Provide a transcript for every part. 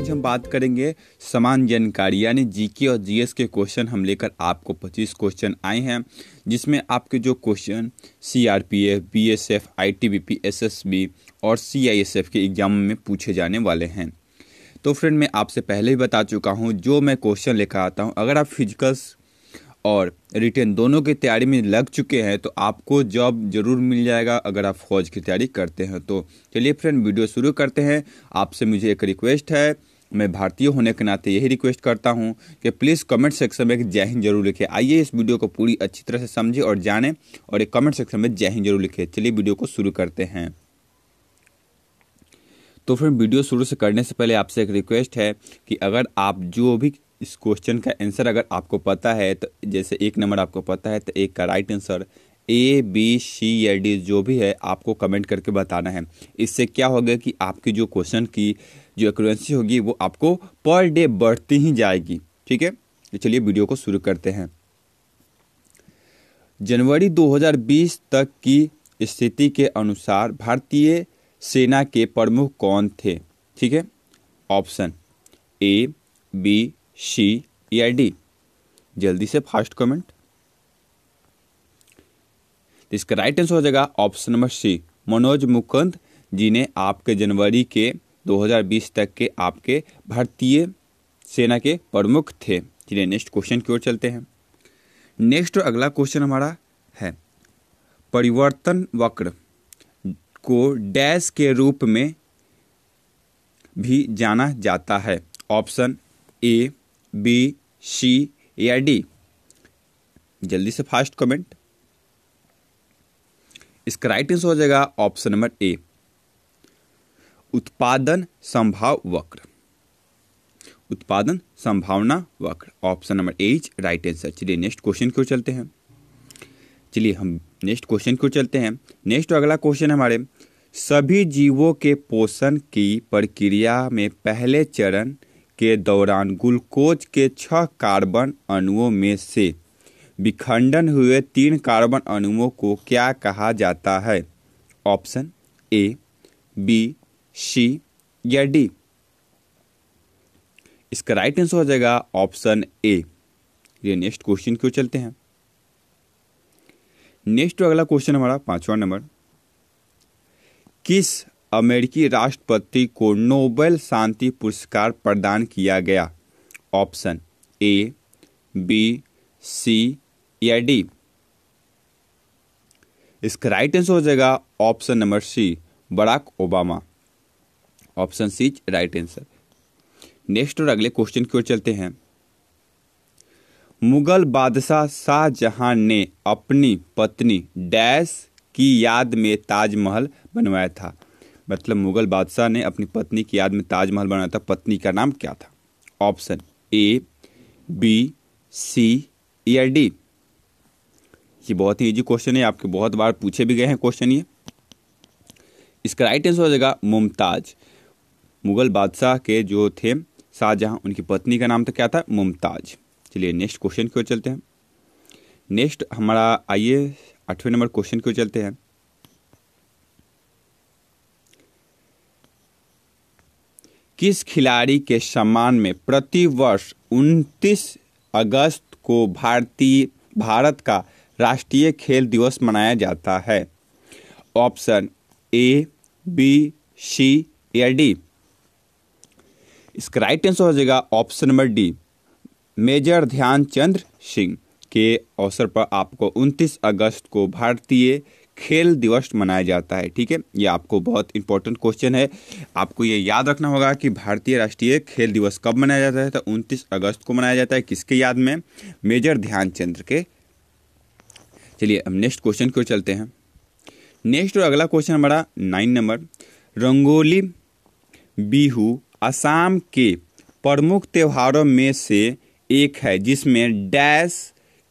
आज हम बात करेंगे समान जानकारी यानी जीके और जीएस के क्वेश्चन हम लेकर आपको 25 क्वेश्चन आए हैं जिसमें आपके जो question CRPF, BSF, ITBP, SSB और सीआईएसएफ के एग्जाम में पूछे जाने वाले हैं तो फ्रेंड मैं आपसे पहले ही बता चुका हूँ जो मैं क्वेश्चन लेकर आता हूँ अगर आप फिजिकल्स और रिटर्न दोनों की तैयारी में लग चुके हैं तो आपको जॉब जरूर मिल जाएगा अगर आप फौज की तैयारी करते हैं तो चलिए फ्रेंड वीडियो शुरू करते हैं आपसे मुझे एक रिक्वेस्ट है मैं भारतीय होने के नाते यही रिक्वेस्ट करता हूँ कि प्लीज़ कमेंट सेक्शन में एक जय हिंद जरूर लिखे आइए इस वीडियो को पूरी अच्छी तरह से समझें और जानें और एक कमेंट सेक्शन में जय हिंद जरूर लिखे चलिए वीडियो को शुरू करते हैं तो फिर वीडियो शुरू से करने से पहले आपसे एक रिक्वेस्ट है कि अगर आप जो भी इस क्वेश्चन का आंसर अगर आपको पता है तो जैसे एक नंबर आपको पता है तो एक का right answer A B C या डी जो भी है आपको कमेंट करके बताना है इससे क्या होगा कि आपकी जो क्वेश्चन की जो एक्यूरेंसी होगी वो आपको पर डे बढ़ती ही जाएगी ठीक है तो चलिए वीडियो को शुरू करते हैं जनवरी 2020 तक की स्थिति के अनुसार भारतीय सेना के प्रमुख कौन थे ठीक है ऑप्शन ए बी सी या डी जल्दी से फास्ट कमेंट तो इसका राइट आंसर हो जाएगा option number C Manoj Mukund ji ने आपके जनवरी के 2020 तक के आपके भारतीय सेना के प्रमुख थे चलिए नेक्स्ट क्वेश्चन की ओर चलते हैं नेक्स्ट और अगला क्वेश्चन हमारा है परिवर्तन वक्र को डैश के रूप में भी जाना जाता है ऑप्शन ए बी सी या डी जल्दी से फास्ट कमेंट इसका राइट आंसर हो जाएगा ऑप्शन नंबर ए उत्पादन संभाव वक्र उत्पादन संभावना वक्र option number A is right answer चलिए नेक्स्ट क्वेश्चन क्यों चलते हैं चलिए हम नेक्स्ट क्वेश्चन क्यों चलते हैं नेक्स्ट अगला क्वेश्चन हमारे सभी जीवों के पोषण की प्रक्रिया में पहले चरण के दौरान ग्लूकोज के छह कार्बन अणुओं में से विखंडन हुए तीन कार्बन अणुओं को क्या कहा जाता है ऑप्शन ए बी सी या डी इसका राइट आंसर हो जाएगा ऑप्शन ए ये नेक्स्ट क्वेश्चन क्यों चलते हैं नेक्स्ट अगला क्वेश्चन हमारा पांचवा नंबर किस अमेरिकी राष्ट्रपति को नोबेल शांति पुरस्कार प्रदान किया गया ऑप्शन ए बी सी या e डी इसका राइट आंसर हो जाएगा option number C Barack Obama option C right answer next और अगले क्वेश्चन की ओर चलते हैं मुगल बादशाह शाहजहां ने अपनी पत्नी डैश की याद में ताजमहल बनवाया था मतलब मुगल बादशाह ने अपनी पत्नी की याद में ताजमहल बनवाया था पत्नी का नाम क्या था ऑप्शन ए बी सी या डी ये बहुत ही ईजी क्वेश्चन है आपके बहुत बार पूछे भी गए हैं क्वेश्चन ये इसका राइट आंसर हो जाएगा मुमताज मुगल बादशाह के जो थे शाहजहाँ उनकी पत्नी का नाम तो क्या था मुमताज चलिए नेक्स्ट क्वेश्चन की ओर चलते हैं नेक्स्ट हमारा आइए आठवें नंबर क्वेश्चन की ओर चलते हैं किस खिलाड़ी के सम्मान में प्रतिवर्ष 29 अगस्त को भारतीय भारत का राष्ट्रीय खेल दिवस मनाया जाता है ऑप्शन ए बी सी या डी इसका राइट आंसर हो जाएगा option number D major Dhyanchandra Singh के अवसर पर आपको 29 अगस्त को भारतीय खेल दिवस मनाया जाता है ठीक है ये आपको बहुत इंपॉर्टेंट क्वेश्चन है आपको ये याद रखना होगा कि भारतीय राष्ट्रीय खेल दिवस कब मनाया जाता है तो 29 अगस्त को मनाया जाता है किसके याद में मेजर ध्यानचंद्र के चलिए अब नेक्स्ट क्वेश्चन की ओर चलते हैं नेक्स्ट और अगला क्वेश्चन हमारा नाइन नंबर रंगोली बिहू असम के प्रमुख त्योहारों में से एक है जिसमें डैश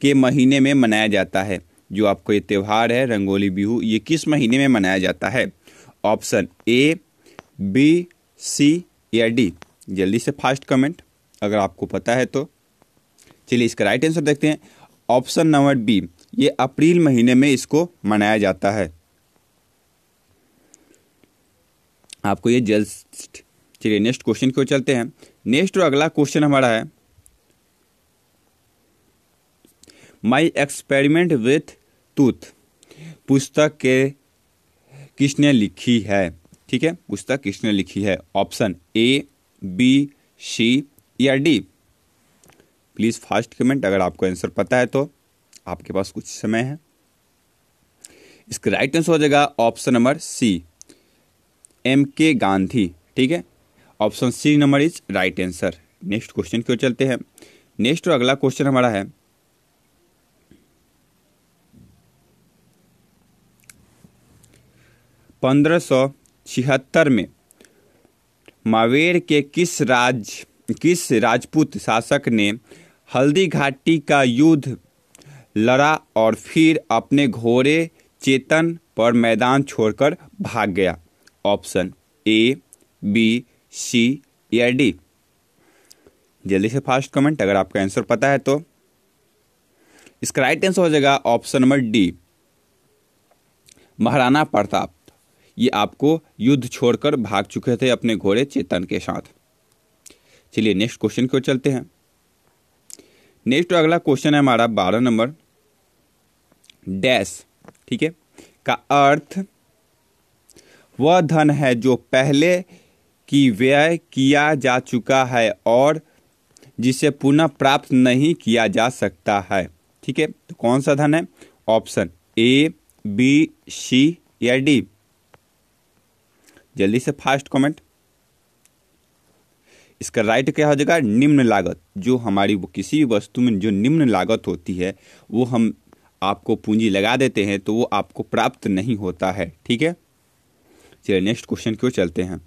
के महीने में मनाया जाता है जो आपको ये त्यौहार है रंगोली बिहू ये किस महीने में मनाया जाता है ऑप्शन ए बी सी या डी जल्दी से फास्ट कमेंट अगर आपको पता है तो चलिए इसका राइट आंसर देखते हैं ऑप्शन नंबर बी ये अप्रैल महीने में इसको मनाया जाता है आपको ये जस्ट चलिए नेक्स्ट क्वेश्चन क्यों चलते हैं नेक्स्ट और अगला क्वेश्चन हमारा है माई एक्सपेरिमेंट विथ टूथ पुस्तक के किसने लिखी है ठीक है पुस्तक किसने लिखी है ऑप्शन ए बी सी या डी प्लीज़ फास्ट कमेंट अगर आपको आंसर पता है तो आपके पास कुछ समय है इसका राइट आंसर हो जाएगा ऑप्शन नंबर सी एम के गांधी ठीक है option C number is right answer next question क्यों चलते हैं नेक्स्ट और अगला क्वेश्चन हमारा है पंद्रह सौ छिहत्तर में मावेर के किस राज किस राजपूत शासक ने हल्दी घाटी का युद्ध लड़ा और फिर अपने घोड़े चेतन पर मैदान छोड़कर भाग गया ऑप्शन ए बी सी या डी जल्दी से फास्ट कमेंट अगर आपका आंसर पता है तो इसका राइट आंसर हो जाएगा option number D Maharana Pratap ये आपको युद्ध छोड़कर भाग चुके थे अपने घोड़े चेतन के साथ चलिए नेक्स्ट क्वेश्चन की ओर चलते हैं नेक्स्ट अगला क्वेश्चन है हमारा बारह नंबर डैश ठीक है का अर्थ वह धन है जो पहले की व्यय किया जा चुका है और जिसे पुनः प्राप्त नहीं किया जा सकता है ठीक है तो कौन सा धन है ऑप्शन ए बी सी या डी जल्दी से फास्ट कमेंट इसका राइट क्या हो जाएगा निम्न लागत जो हमारी किसी भी वस्तु में जो निम्न लागत होती है वो हम आपको पूंजी लगा देते हैं तो वो आपको प्राप्त नहीं होता है ठीक है चलिए नेक्स्ट क्वेश्चन क्यों चलते हैं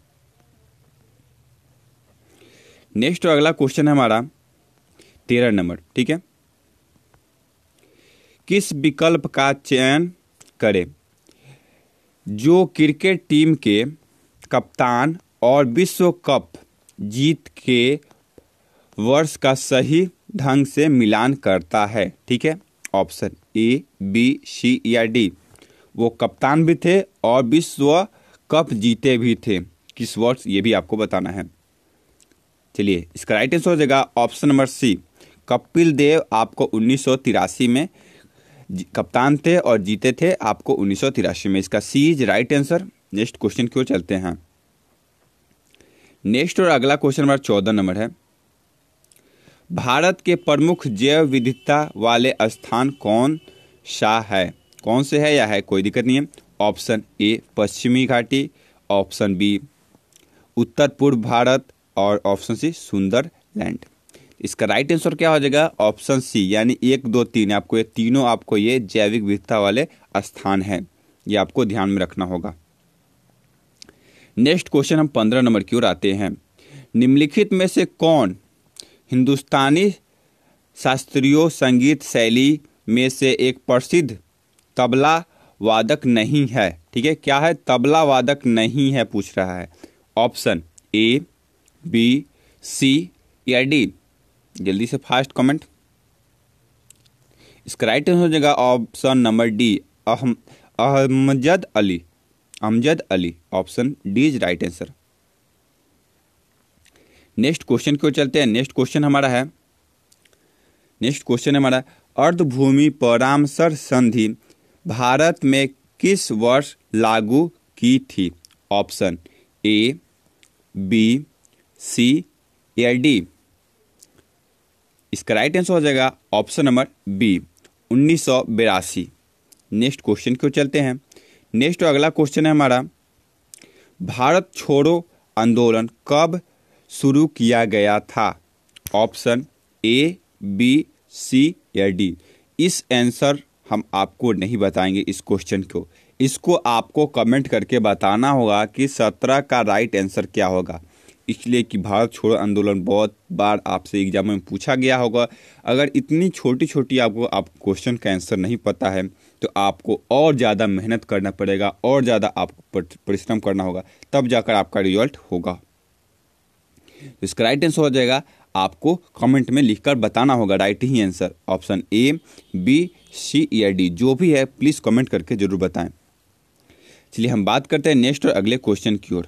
नेक्स्ट और अगला क्वेश्चन है हमारा तेरह नंबर ठीक है किस विकल्प का चयन करें जो क्रिकेट टीम के कप्तान और विश्व कप जीत के वर्ष का सही ढंग से मिलान करता है ठीक है ऑप्शन ई बी सी या डी वो कप्तान भी थे और विश्व कप जीते भी थे किस वर्ष ये भी आपको बताना है चलिए इसका राइट आंसर हो जाएगा option number C Kapil Dev आपको उन्नीस में कप्तान थे और जीते थे आपको उन्नीस में इसका C is right answer next question क्यों चलते हैं नेक्स्ट और अगला क्वेश्चन नंबर चौदह नंबर है भारत के प्रमुख जैव विविधता वाले स्थान कौन सा है कौन से है या है कोई दिक्कत नहीं है ऑप्शन ए पश्चिमी घाटी ऑप्शन बी उत्तर पूर्व भारत और ऑप्शन सी सुंदर लैंड इसका राइट आंसर क्या हो जाएगा ऑप्शन सी यानी एक दो तीन आपको ये तीनों आपको ये जैविक विविधता वाले स्थान हैं ये आपको ध्यान में रखना होगा नेक्स्ट क्वेश्चन हम पंद्रह नंबर की ओर आते हैं निम्नलिखित में से कौन हिंदुस्तानी शास्त्रीय संगीत शैली में से एक प्रसिद्ध तबला वादक नहीं है ठीक है क्या है तबला वादक नहीं है पूछ रहा है ऑप्शन ए बी सी या डी जल्दी से फास्ट कमेंट इसका राइट आंसर हो जाएगा ऑप्शन नंबर डी अहम अहमजद Ali Amjad Ali option D is right answer next question क्यों चलते हैं नेक्स्ट क्वेश्चन हमारा है नेक्स्ट क्वेश्चन हमारा अर्धभूमि परामसर संधि भारत में किस वर्ष लागू की थी ऑप्शन ए बी सी या डी इसका राइट आंसर हो जाएगा ऑप्शन नंबर बी उन्नीस नेक्स्ट क्वेश्चन क्यों चलते हैं नेक्स्ट अगला क्वेश्चन है हमारा भारत छोड़ो आंदोलन कब शुरू किया गया था ऑप्शन ए बी सी या डी इस आंसर हम आपको नहीं बताएंगे इस क्वेश्चन को इसको आपको कमेंट करके बताना होगा कि सत्रह का राइट आंसर क्या होगा इसलिए कि भारत छोड़ो आंदोलन बहुत बार आपसे एग्जाम में पूछा गया होगा अगर इतनी छोटी छोटी आपको आप क्वेश्चन का आंसर नहीं पता है तो आपको और ज़्यादा मेहनत करना पड़ेगा और ज़्यादा आपको परिश्रम करना होगा तब जाकर आपका रिजल्ट होगा तो इसका राइट आंसर हो जाएगा आपको कमेंट में लिखकर बताना होगा राइट ही answer option A B C या डी जो भी है प्लीज़ कमेंट करके ज़रूर बताएं चलिए हम बात करते हैं नेक्स्ट और अगले क्वेश्चन की ओर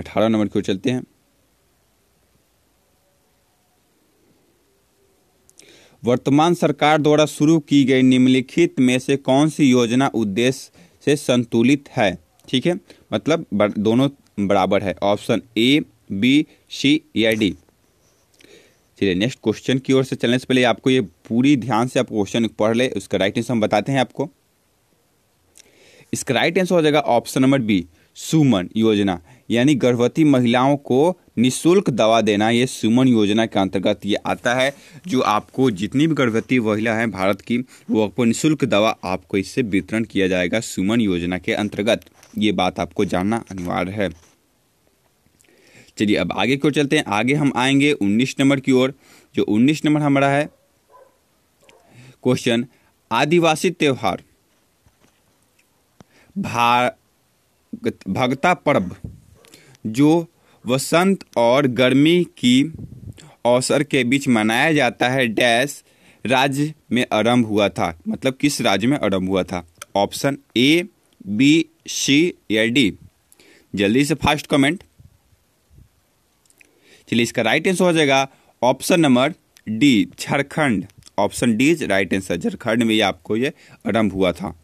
अठारह नंबर की ओर चलते हैं वर्तमान सरकार द्वारा शुरू की गई निम्नलिखित में से कौन सी योजना उद्देश्य से संतुलित है ठीक है मतलब दोनों बराबर है ऑप्शन ए बी सी या डी चलिए नेक्स्ट क्वेश्चन की ओर से चलने से पहले आपको ये पूरी ध्यान से आप क्वेश्चन पढ़ ले उसका राइट आंसर हम बताते हैं आपको इसका राइट आंसर हो जाएगा ऑप्शन नंबर बी सुमन योजना यानी गर्भवती महिलाओं को निशुल्क दवा देना ये सुमन योजना के अंतर्गत ये आता है जो आपको जितनी भी गर्भवती महिला हैं भारत की वो आपको निःशुल्क दवा आपको इससे वितरण किया जाएगा सुमन योजना के अंतर्गत ये बात आपको जानना अनिवार्य है चलिए अब आगे की ओर चलते हैं आगे हम आएंगे 19 नंबर की ओर जो 19 नंबर हमारा है क्वेश्चन आदिवासी त्यौहार भगता पर्व जो वसंत और गर्मी की अवसर के बीच मनाया जाता है डैश राज्य में आरंभ हुआ था मतलब किस राज्य में आरंभ हुआ था ऑप्शन ए बी शी या डी जल्दी से फास्ट कमेंट चलिए इसका राइट आंसर हो जाएगा option number D Jharkhand option D is right answer Jharkhand में ये आपको ये आरंभ हुआ था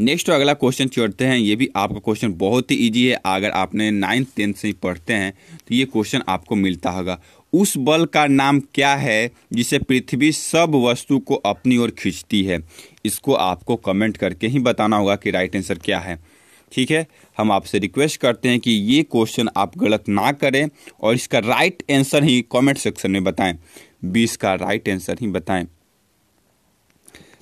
नेक्स्ट अगला क्वेश्चन छोड़ते हैं ये भी आपका क्वेश्चन बहुत ही ईजी है अगर आपने नाइन्थ टेंथ से पढ़ते हैं तो ये क्वेश्चन आपको मिलता होगा उस बल का नाम क्या है जिसे पृथ्वी सब वस्तु को अपनी ओर खींचती है इसको आपको कमेंट करके ही बताना होगा कि राइट आंसर क्या है ठीक है हम आपसे रिक्वेस्ट करते हैं कि ये क्वेश्चन आप गलत ना करें और इसका राइट आंसर ही कमेंट सेक्शन में बताएं बीस का राइट आंसर ही बताएं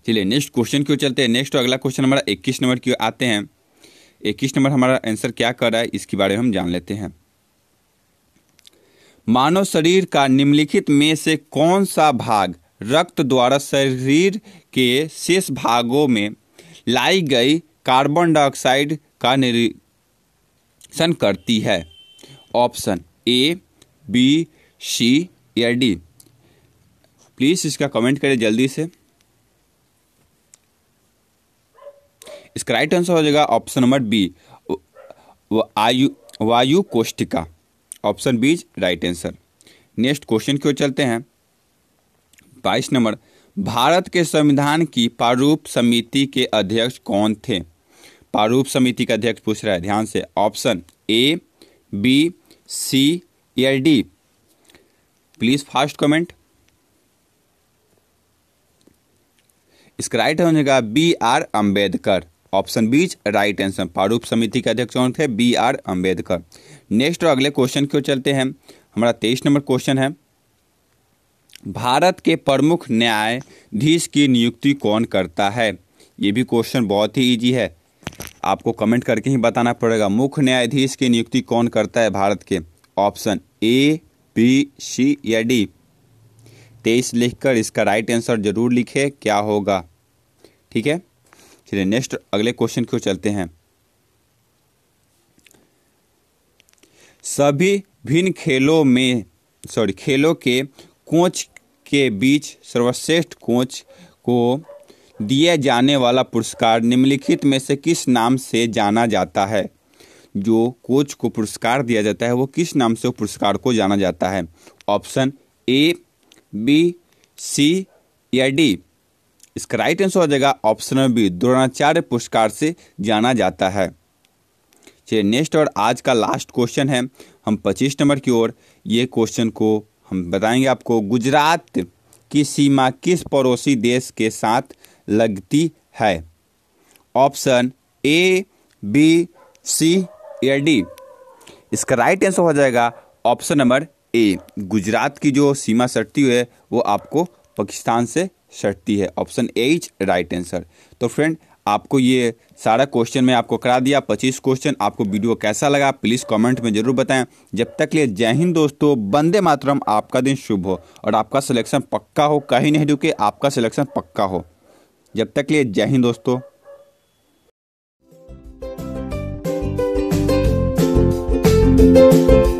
चलिए नेक्स्ट क्वेश्चन क्यों चलते हैं नेक्स्ट और अगला क्वेश्चन हमारा इक्कीस नंबर क्यों आते हैं इक्कीस नंबर हमारा आंसर क्या कर रहा है इसके बारे में हम जान लेते हैं मानव शरीर का निम्नलिखित में से कौन सा भाग रक्त द्वारा शरीर के शेष भागों में लाई गई कार्बन डाइऑक्साइड का निरीक्षण करती है ऑप्शन ए बी सी या डी प्लीज़ इसका कमेंट करें जल्दी से इसका राइट आंसर हो जाएगा ऑप्शन नंबर बी वायु वायु कोष्टिका option B is right answer next question क्यों चलते हैं बाईस नंबर भारत के संविधान की प्रारूप समिति के अध्यक्ष कौन थे प्रारूप समिति का अध्यक्ष पूछ रहा है ध्यान से ऑप्शन ए बी सी या डी प्लीज फास्ट कमेंट इसका राइट हो जाएगा B R Ambedkar option B right answer प्रारूप समिति के अध्यक्ष कौन थे बी आर अम्बेडकर नेक्स्ट और अगले क्वेश्चन क्यों चलते हैं हमारा तेईस नंबर क्वेश्चन है भारत के प्रमुख न्यायाधीश की नियुक्ति कौन करता है ये भी क्वेश्चन बहुत ही ईजी है आपको कमेंट करके ही बताना पड़ेगा मुख्य न्यायाधीश की नियुक्ति कौन करता है भारत के ऑप्शन ए बी सी या डी तेईस लिखकर इसका राइट आंसर जरूर लिखे क्या होगा ठीक है चलिए नेक्स्ट अगले क्वेश्चन की ओर चलते हैं सभी भिन्न खेलों में सॉरी खेलों के कोच के बीच सर्वश्रेष्ठ कोच को दिया जाने वाला पुरस्कार निम्नलिखित में से किस नाम से जाना जाता है जो कोच को पुरस्कार दिया जाता है वो किस नाम से पुरस्कार को जाना जाता है ऑप्शन ए बी सी या डी इसका राइट आंसर हो जाएगा ऑप्शन बी द्रोणाचार्य पुरस्कार से जाना जाता है चलिए नेक्स्ट और आज का लास्ट क्वेश्चन है हम पच्चीस नंबर की ओर ये क्वेश्चन को हम बताएंगे आपको गुजरात की सीमा किस पड़ोसी देश के साथ लगती है ऑप्शन ए बी सी या डी इसका राइट आंसर हो जाएगा ऑप्शन नंबर ए गुजरात की जो सीमा सटती हुई है वो आपको पाकिस्तान से सटती है option A is right answer तो फ्रेंड आपको ये सारा क्वेश्चन मैं आपको करा दिया पच्चीस क्वेश्चन आपको वीडियो कैसा लगा प्लीज़ कमेंट में ज़रूर बताएं जब तक लिए जय हिंद दोस्तों बंदे मातरम आपका दिन शुभ हो और आपका सिलेक्शन पक्का हो कहीं नहीं रुके आपका सिलेक्शन पक्का हो जब तक लिए जय हिंद दोस्तों thank you